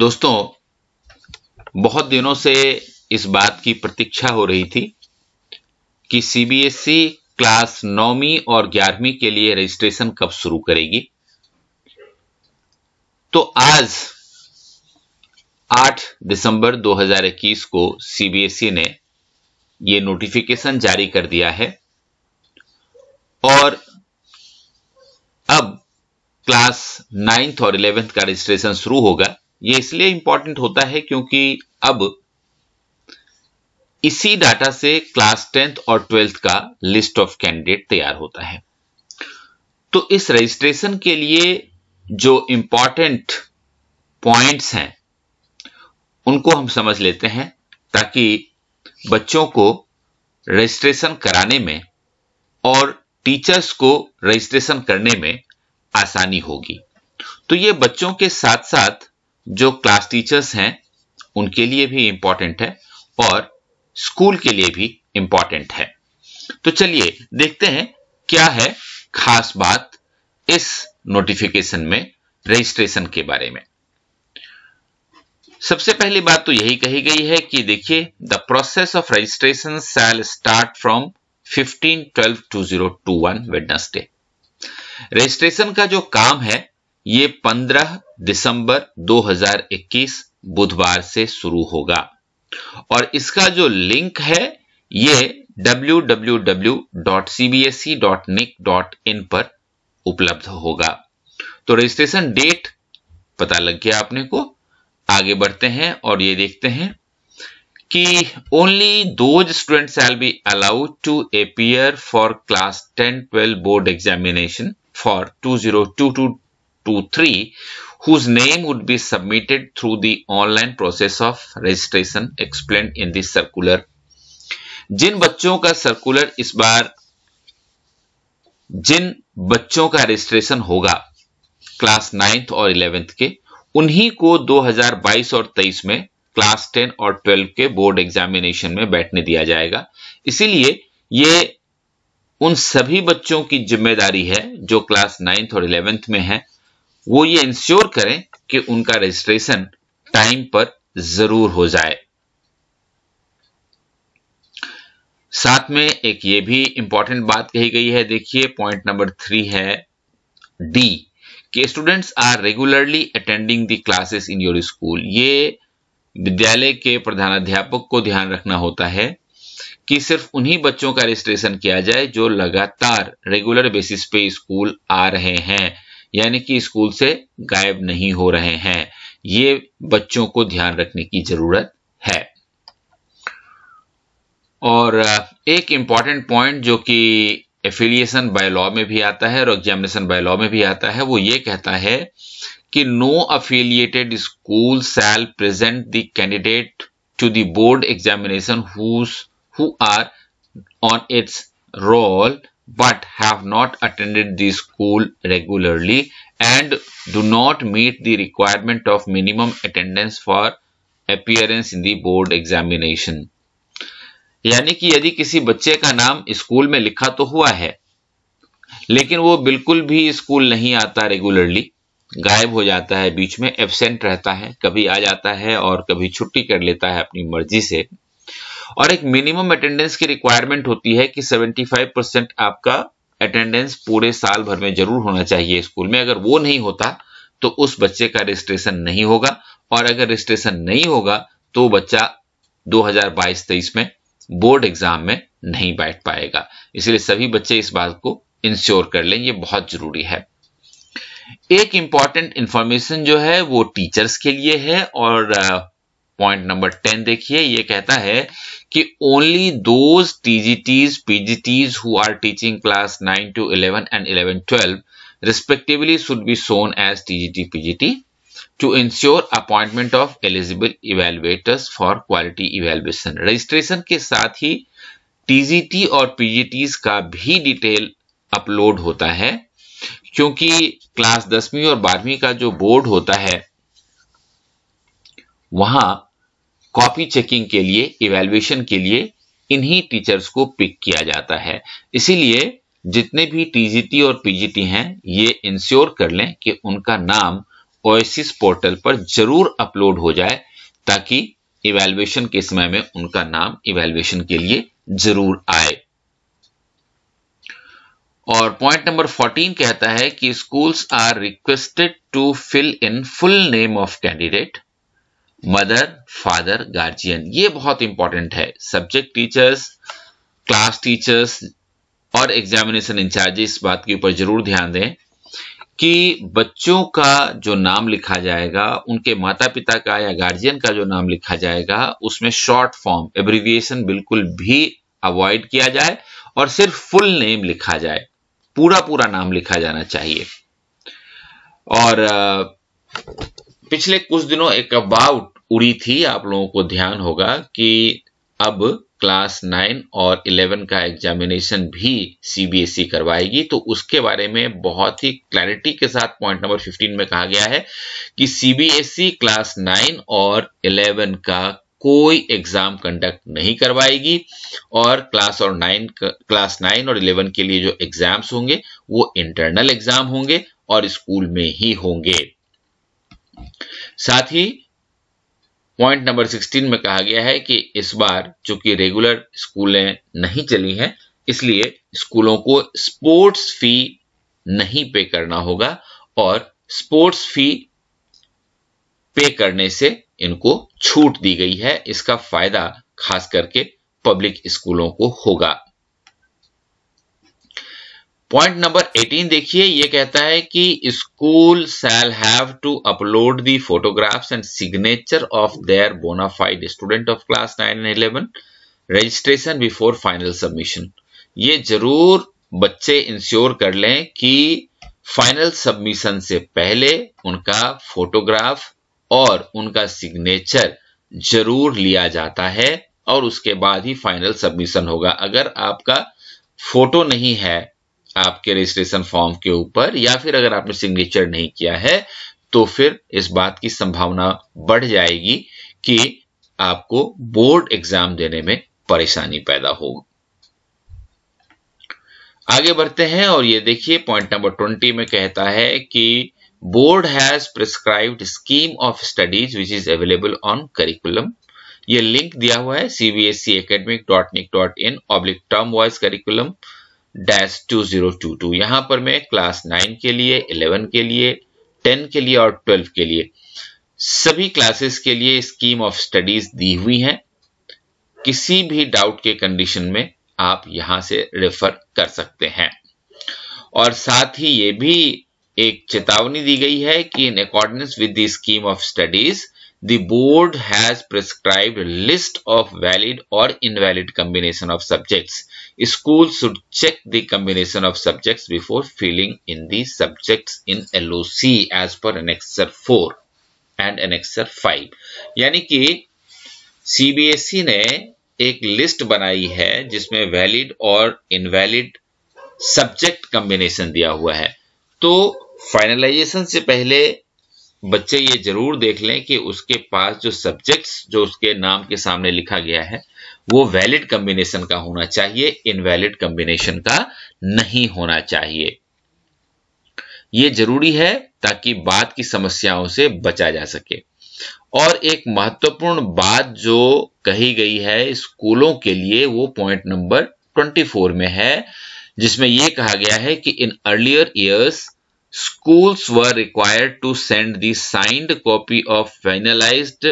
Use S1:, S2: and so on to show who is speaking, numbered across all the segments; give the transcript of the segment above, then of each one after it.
S1: दोस्तों बहुत दिनों से इस बात की प्रतीक्षा हो रही थी कि सीबीएसई e क्लास नौवीं और ग्यारहवीं के लिए रजिस्ट्रेशन कब शुरू करेगी तो आज 8 दिसंबर 2021 को सीबीएसई e ने यह नोटिफिकेशन जारी कर दिया है और अब क्लास नाइन्थ और इलेवेंथ का रजिस्ट्रेशन शुरू होगा ये इसलिए इंपॉर्टेंट होता है क्योंकि अब इसी डाटा से क्लास टेंथ और ट्वेल्थ का लिस्ट ऑफ कैंडिडेट तैयार होता है तो इस रजिस्ट्रेशन के लिए जो इंपॉर्टेंट पॉइंट्स हैं उनको हम समझ लेते हैं ताकि बच्चों को रजिस्ट्रेशन कराने में और टीचर्स को रजिस्ट्रेशन करने में आसानी होगी तो ये बच्चों के साथ साथ जो क्लास टीचर्स हैं उनके लिए भी इंपॉर्टेंट है और स्कूल के लिए भी इंपॉर्टेंट है तो चलिए देखते हैं क्या है खास बात इस नोटिफिकेशन में रजिस्ट्रेशन के बारे में सबसे पहली बात तो यही कही गई है कि देखिए the process of registration shall start from 15 12 2021 Wednesday registration का जो काम है ये 15 दिसंबर 2021 बुधवार से शुरू होगा और इसका जो लिंक है ये www.cbse.nic.in पर उपलब्ध होगा तो रजिस्ट्रेशन डेट पता लग गया आपने को आगे बढ़ते हैं और ये देखते हैं कि only those student shall be allowed to appear for class 10 12 board examination for 2022 two, three, whose name would be submitted through the online process of registration explained in this circular जिन बच्चों का सर्कुलर इस बार जिन बच्चों का registration होगा class ninth और eleventh के उन्हीं को 2022 और 23 में क्लास 10 और 12 के बोर्ड एग्जामिनेशन में बैठने दिया जाएगा इसीलिए ये उन सभी बच्चों की जिम्मेदारी है जो क्लास नाइन्थ और इलेवेंथ में है वो ये इंश्योर करें कि उनका रजिस्ट्रेशन टाइम पर जरूर हो जाए साथ में एक ये भी इंपॉर्टेंट बात कही गई है देखिए पॉइंट नंबर थ्री है डी कि students are regularly attending the classes in your school ये विद्यालय के प्रधानाध्यापक को ध्यान रखना होता है कि सिर्फ उन्हीं बच्चों का रजिस्ट्रेशन किया जाए जो लगातार रेगुलर बेसिस पे स्कूल आ रहे हैं यानी कि स्कूल से गायब नहीं हो रहे हैं ये बच्चों को ध्यान रखने की जरूरत है और एक इंपॉर्टेंट पॉइंट जो कि एफिलिएशन बाय लॉ में भी आता है और एग्जामिनेशन बाय लॉ में भी आता है वो ये कहता है कि no affiliated school shall present the candidate to the board examination who are on its roll but have not attended the school regularly and do not meet the requirement of minimum attendance for appearance in the board examination यानी कि यदि किसी बच्चे का नाम school में लिखा तो हुआ है लेकिन वो बिल्कुल भी स्कूल नहीं आता रेगुलरली गायब हो जाता है बीच में एबसेंट रहता है कभी आ जाता है और कभी छुट्टी कर लेता है अपनी मर्जी से और एक मिनिमम अटेंडेंस की रिक्वायरमेंट होती है कि 75 परसेंट आपका अटेंडेंस पूरे साल भर में जरूर होना चाहिए स्कूल में अगर वो नहीं होता तो उस बच्चे का रजिस्ट्रेशन नहीं होगा और अगर रजिस्ट्रेशन नहीं होगा तो बच्चा 2022-23 में बोर्ड एग्जाम में नहीं बैठ पाएगा इसलिए सभी बच्चे इस बात को इंश्योर कर लें ये बहुत जरूरी है एक इंपॉर्टेंट इंफॉर्मेशन जो है वो टीचर्स के लिए है और पॉइंट नंबर टेन देखिए ये कहता है कि only those TGTs PGTs who are teaching class nine to eleven and eleven twelve respectively should be shown as TGT PGT to ensure appointment of eligible evaluators for quality evaluation registration के साथ ही TGT और PGTs का भी detail upload होता है क्योंकि class दसवीं और बारहवीं का जो बोर्ड होता है वहां कॉपी चेकिंग के लिए इवेल्युएशन के लिए इन्हीं टीचर्स को पिक किया जाता है इसीलिए जितने भी टीजीटी और पीजीटी हैं ये इंश्योर कर लें कि उनका नाम ओएसिस पोर्टल पर जरूर अपलोड हो जाए ताकि इवेल्युएशन के समय में उनका नाम इवेल्युएशन के लिए जरूर आए और पॉइंट नंबर 14 कहता है कि schools are requested to fill in full name of candidate mother father guardian ये बहुत इंपॉर्टेंट है सब्जेक्ट टीचर्स क्लास टीचर्स और एग्जामिनेशन इंचार्ज इस बात के ऊपर जरूर ध्यान दें कि बच्चों का जो नाम लिखा जाएगा उनके माता पिता का या गार्जियन का जो नाम लिखा जाएगा उसमें शॉर्ट फॉर्म एब्रीविएशन बिल्कुल भी अवॉइड किया जाए और सिर्फ फुल नेम लिखा जाए पूरा पूरा नाम लिखा जाना चाहिए और पिछले कुछ दिनों एक अबाउट उड़ी थी आप लोगों को ध्यान होगा कि अब क्लास नाइन और इलेवन का एग्जामिनेशन भी सीबीएसई e करवाएगी तो उसके बारे में बहुत ही क्लैरिटी के साथ पॉइंट नंबर फिफ्टीन में कहा गया है कि सीबीएसई क्लास नाइन और इलेवन का कोई एग्जाम कंडक्ट नहीं करवाएगी और क्लास और नाइन क्लास नाइन और इलेवन के लिए जो एग्जाम्स होंगे वो इंटरनल एग्जाम होंगे और स्कूल में ही होंगे साथ ही पॉइंट नंबर 16 में कहा गया है कि इस बार चूंकि रेगुलर स्कूलें नहीं चली हैं इसलिए स्कूलों को स्पोर्ट्स फी नहीं पे करना होगा और स्पोर्ट्स फी पे करने से इनको छूट दी गई है इसका फायदा खास करके पब्लिक स्कूलों को होगा पॉइंट नंबर 18 देखिए ये कहता है कि school shall have to upload the photographs and signature of their bonafide student of class 9 and 11 registration before final submission ये जरूर बच्चे इंश्योर कर लें कि फाइनल सबमिशन से पहले उनका फोटोग्राफ और उनका सिग्नेचर जरूर लिया जाता है और उसके बाद ही फाइनल सबमिशन होगा अगर आपका फोटो नहीं है आपके रजिस्ट्रेशन फॉर्म के ऊपर या फिर अगर आपने सिग्नेचर नहीं किया है तो फिर इस बात की संभावना बढ़ जाएगी कि आपको बोर्ड एग्जाम देने में परेशानी पैदा हो आगे बढ़ते हैं और ये देखिए पॉइंट नंबर ट्वेंटी में कहता है कि board has prescribed scheme of studies which is available on curriculum ये लिंक दिया हुआ है CBSE academic dot nic dot in oblique term wise curriculum dash two zero two two यहां पर मैं क्लास नाइन के लिए इलेवन के लिए टेन के लिए और ट्वेल्व के लिए सभी क्लासेस के लिए स्कीम ऑफ स्टडीज दी हुई है किसी भी डाउट के कंडीशन में आप यहां से रेफर कर सकते हैं और साथ ही ये भी एक चेतावनी दी गई है कि in according with the scheme of studies the board has prescribed list of valid or invalid combination of subjects. Schools should check the combination of subjects before filling in the subjects in LOC as per annexure 4 and annexure 5. यानी कि CBSE ने एक list बनाई है जिसमें valid और invalid subject combination दिया हुआ है तो फाइनलाइजेशन से पहले बच्चे ये जरूर देख लें कि उसके पास जो सब्जेक्ट्स जो उसके नाम के सामने लिखा गया है वो वैलिड कम्बिनेशन का होना चाहिए इनवैलिड कम्बिनेशन का नहीं होना चाहिए ये जरूरी है ताकि बात की समस्याओं से बचा जा सके और एक महत्वपूर्ण बात जो कही गई है स्कूलों के लिए वो पॉइंट नंबर 24 में है जिसमें यह कहा गया है कि in earlier years schools were required to send the signed copy of finalized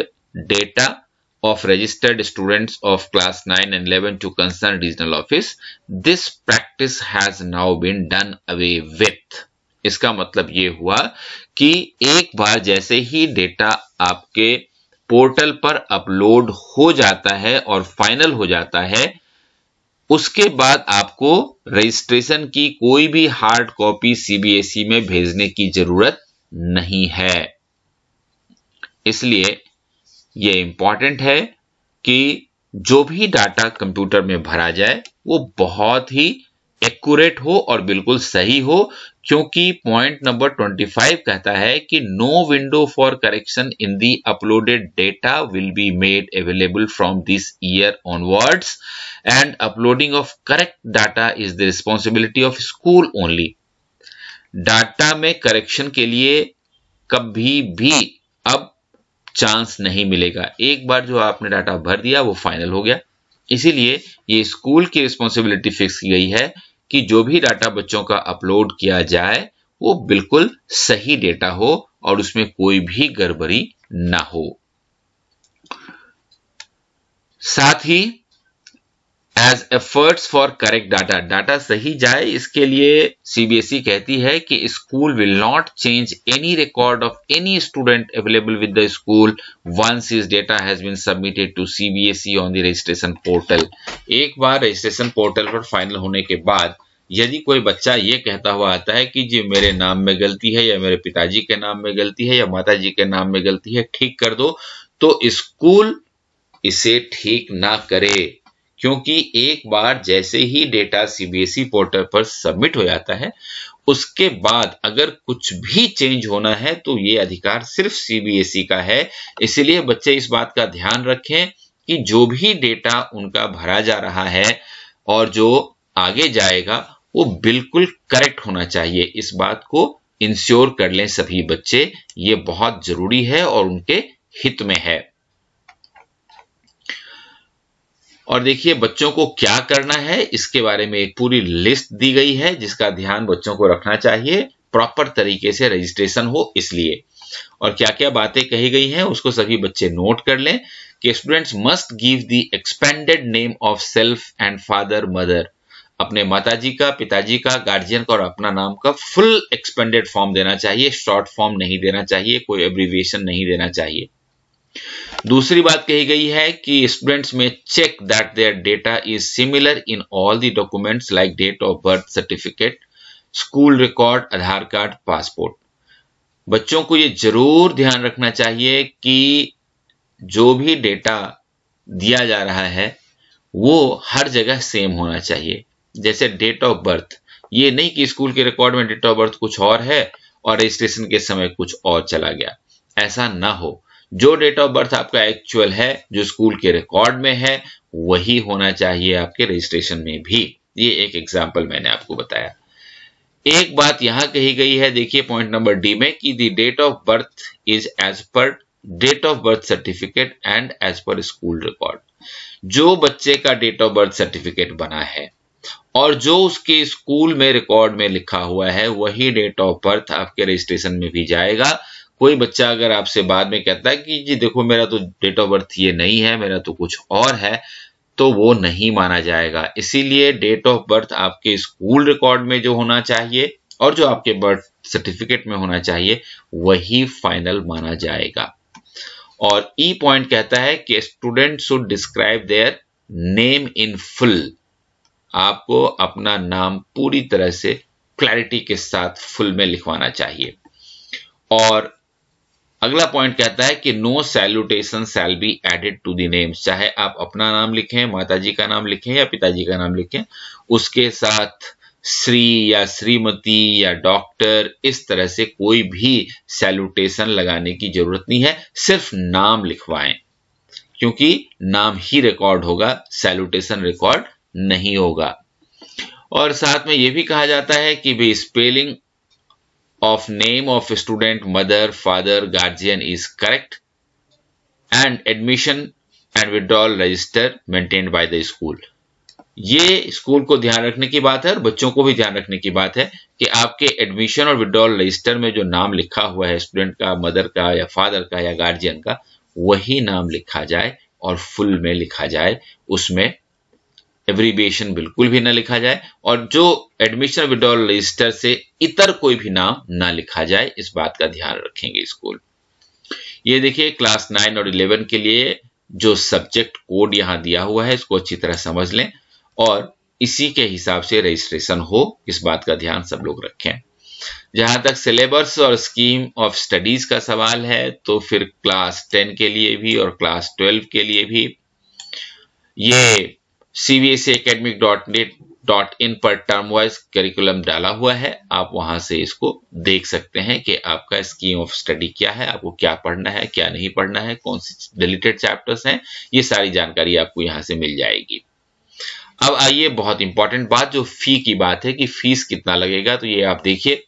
S1: data of registered students of class 9 and 11 to concerned regional office. This practice has now been done away with. इसका मतलब ये हुआ कि एक बार जैसे ही data आपके पोर्टल पर अपलोड हो जाता है और फाइनल हो जाता है उसके बाद आपको रजिस्ट्रेशन की कोई भी हार्ड कॉपी सीबीएसई में भेजने की जरूरत नहीं है इसलिए यह इंपॉर्टेंट है कि जो भी डाटा कंप्यूटर में भरा जाए वो बहुत ही एक्यूरेट हो और बिल्कुल सही हो क्योंकि पॉइंट नंबर 25 कहता है कि no window for correction in the uploaded data will be made available from this year onwards and uploading of correct data is the responsibility of school only data में करेक्शन के लिए कभी भी अब chance नहीं मिलेगा एक बार जो आपने डाटा भर दिया वो फाइनल हो गया इसीलिए ये स्कूल की रिस्पॉन्सिबिलिटी फिक्स की गई है कि जो भी डाटा बच्चों का अपलोड किया जाए वो बिल्कुल सही डेटा हो और उसमें कोई भी गड़बड़ी ना हो साथ ही as efforts for correct data data सही जाए इसके लिए सीबीएसई e कहती है कि school will not change any record of any student available with the school once is data has been submitted to CBSE on the registration portal एक बार registration portal पर फाइनल होने के बाद यदि कोई बच्चा ये कहता हुआ आता है कि जी मेरे नाम में गलती है या मेरे पिताजी के नाम में गलती है या माता जी के नाम में गलती है ठीक कर दो तो स्कूल इसे ठीक ना करे क्योंकि एक बार जैसे ही डेटा सीबीएसई पोर्टल e पर सबमिट हो जाता है उसके बाद अगर कुछ भी चेंज होना है तो ये अधिकार सिर्फ सीबीएसई e का है इसलिए बच्चे इस बात का ध्यान रखें कि जो भी डेटा उनका भरा जा रहा है और जो आगे जाएगा वो बिल्कुल करेक्ट होना चाहिए इस बात को इंश्योर कर लें सभी बच्चे ये बहुत जरूरी है और उनके हित में है और देखिए बच्चों को क्या करना है इसके बारे में एक पूरी लिस्ट दी गई है जिसका ध्यान बच्चों को रखना चाहिए प्रॉपर तरीके से रजिस्ट्रेशन हो इसलिए और क्या क्या बातें कही गई हैं उसको सभी बच्चे नोट कर लें कि students must give the expanded name of self and father mother अपने माताजी का पिताजी का गार्जियन का और अपना नाम का फुल एक्सपेंडेड फॉर्म देना चाहिए शॉर्ट फॉर्म नहीं देना चाहिए कोई एब्रीविएशन नहीं देना चाहिए दूसरी बात कही गई है कि स्टूडेंट्स में check that their data is similar in all the documents like date of birth certificate school record Aadhaar card passport बच्चों को ये जरूर ध्यान रखना चाहिए कि जो भी डेटा दिया जा रहा है वो हर जगह सेम होना चाहिए जैसे डेट ऑफ बर्थ ये नहीं कि स्कूल के रिकॉर्ड में डेट ऑफ बर्थ कुछ और है और रजिस्ट्रेशन के समय कुछ और चला गया ऐसा ना हो जो डेट ऑफ बर्थ आपका एक्चुअल है जो स्कूल के रिकॉर्ड में है वही होना चाहिए आपके रजिस्ट्रेशन में भी ये एक एग्जाम्पल मैंने आपको बताया एक बात यहां कही गई है देखिए पॉइंट नंबर डी में कि the date of birth is as per date of birth certificate and as per school record जो बच्चे का डेट ऑफ बर्थ सर्टिफिकेट बना है और जो उसके स्कूल में रिकॉर्ड में लिखा हुआ है वही डेट ऑफ बर्थ आपके रजिस्ट्रेशन में भी जाएगा कोई बच्चा अगर आपसे बाद में कहता है कि जी देखो मेरा तो डेट ऑफ बर्थ ये नहीं है मेरा तो कुछ और है तो वो नहीं माना जाएगा इसीलिए डेट ऑफ बर्थ आपके स्कूल रिकॉर्ड में जो होना चाहिए और जो आपके बर्थ सर्टिफिकेट में होना चाहिए वही फाइनल माना जाएगा और ई e पॉइंट कहता है कि student should describe their name in full आपको अपना नाम पूरी तरह से क्लैरिटी के साथ फुल में लिखवाना चाहिए और अगला पॉइंट कहता है कि no salutation shall be added to the names चाहे आप अपना नाम लिखें माताजी का नाम लिखें या पिताजी का नाम लिखें उसके साथ श्री या श्रीमती या डॉक्टर इस तरह से कोई भी सैल्यूटेशन लगाने की जरूरत नहीं है सिर्फ नाम लिखवाएं क्योंकि नाम ही रिकॉर्ड होगा सैल्यूटेशन रिकॉर्ड नहीं होगा और साथ में यह भी कहा जाता है कि भी spelling of name of student mother father guardian is correct and admission and withdrawal register maintained by the school ये स्कूल को ध्यान रखने की बात है और बच्चों को भी ध्यान रखने की बात है कि आपके एडमिशन और विड्रॉल रजिस्टर में जो नाम लिखा हुआ है स्टूडेंट का मदर का या फादर का या गार्जियन का वही नाम लिखा जाए और फुल में लिखा जाए उसमें एब्रीबिएशन बिल्कुल भी ना लिखा जाए और जो एडमिशन विड्रॉल रजिस्टर से इतर कोई भी नाम ना लिखा जाए इस बात का ध्यान रखेंगे स्कूल ये देखिए क्लास नाइन और इलेवन के लिए जो सब्जेक्ट कोड यहाँ दिया हुआ है इसको अच्छी तरह समझ लें और इसी के हिसाब से रजिस्ट्रेशन हो इस बात का ध्यान सब लोग रखें जहां तक सिलेबस और स्कीम ऑफ स्टडीज का सवाल है तो फिर क्लास टेन के लिए भी और क्लास ट्वेल्व के लिए भी ये cbseacademic.net.in academic dot net dot in पर टर्म वाइज करिकुलम डाला हुआ है आप वहां से इसको देख सकते हैं कि आपका स्कीम ऑफ स्टडी क्या है आपको क्या पढ़ना है क्या नहीं पढ़ना है कौन सी डिलीटेड चैप्टर्स हैं ये सारी जानकारी आपको यहां से मिल जाएगी अब आइए बहुत इंपॉर्टेंट बात जो फी की बात है कि फीस कितना लगेगा तो ये आप देखिए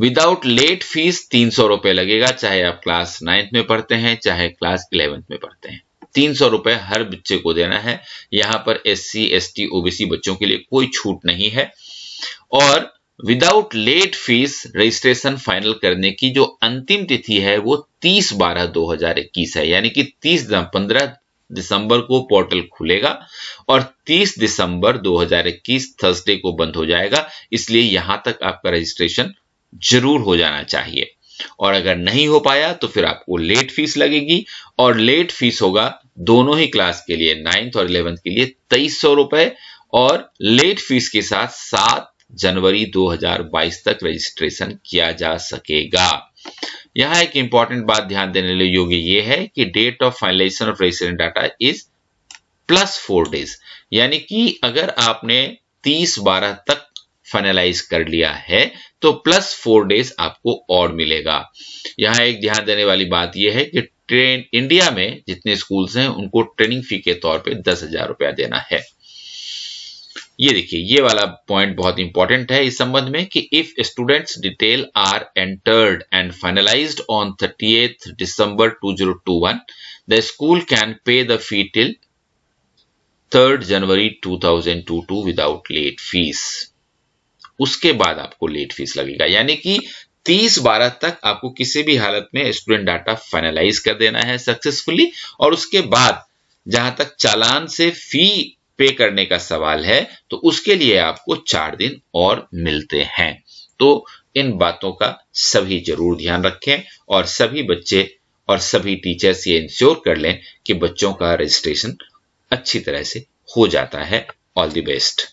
S1: विदाउट लेट फीस तीन सौ रुपए लगेगा चाहे आप क्लास नाइन्थ में पढ़ते हैं चाहे क्लास इलेवेंथ में पढ़ते हैं तीन सौ रुपए हर बच्चे को देना है यहां पर S C S T OBC बच्चों के लिए कोई छूट नहीं है और without late fees registration final करने की जो अंतिम तिथि है वो 30 बारह 2021 है यानी कि 30 पंद्रह दिसंबर को पोर्टल खुलेगा और 30 दिसंबर 2021 थर्सडे को बंद हो जाएगा इसलिए यहां तक आपका रजिस्ट्रेशन जरूर हो जाना चाहिए और अगर नहीं हो पाया तो फिर आपको लेट फीस लगेगी और लेट फीस होगा दोनों ही क्लास के लिए नाइन्थ और इलेवेंथ के लिए तेईस सौ रुपए और लेट फीस के साथ सात जनवरी 2022 तक रजिस्ट्रेशन किया जा सकेगा यहां एक इंपॉर्टेंट बात ध्यान देने योग्य ये है कि date of finalisation of registration data is plus four days यानी कि अगर आपने 30 बारह तक फाइनलाइज कर लिया है तो प्लस फोर डेज आपको और मिलेगा यहाँ एक ध्यान देने वाली बात यह है कि ट्रेन इंडिया में जितने स्कूल्स हैं उनको ट्रेनिंग फी के तौर पे दस हजार रुपया देना है ये देखिए ये वाला पॉइंट बहुत इंपॉर्टेंट है इस संबंध में कि if students detail are entered and finalised on thirty December 2021 the school can pay the fee till third January 2022 without late fees उसके बाद आपको लेट फीस लगेगा यानी कि 30 बारह तक आपको किसी भी हालत में स्टूडेंट डाटा फाइनलाइज कर देना है सक्सेसफुली और उसके बाद जहां तक चालान से फी पे करने का सवाल है तो उसके लिए आपको चार दिन और मिलते हैं तो इन बातों का सभी जरूर ध्यान रखें और सभी बच्चे और सभी टीचर्स ये इंश्योर कर लें कि बच्चों का रजिस्ट्रेशन अच्छी तरह से हो जाता है ऑल द बेस्ट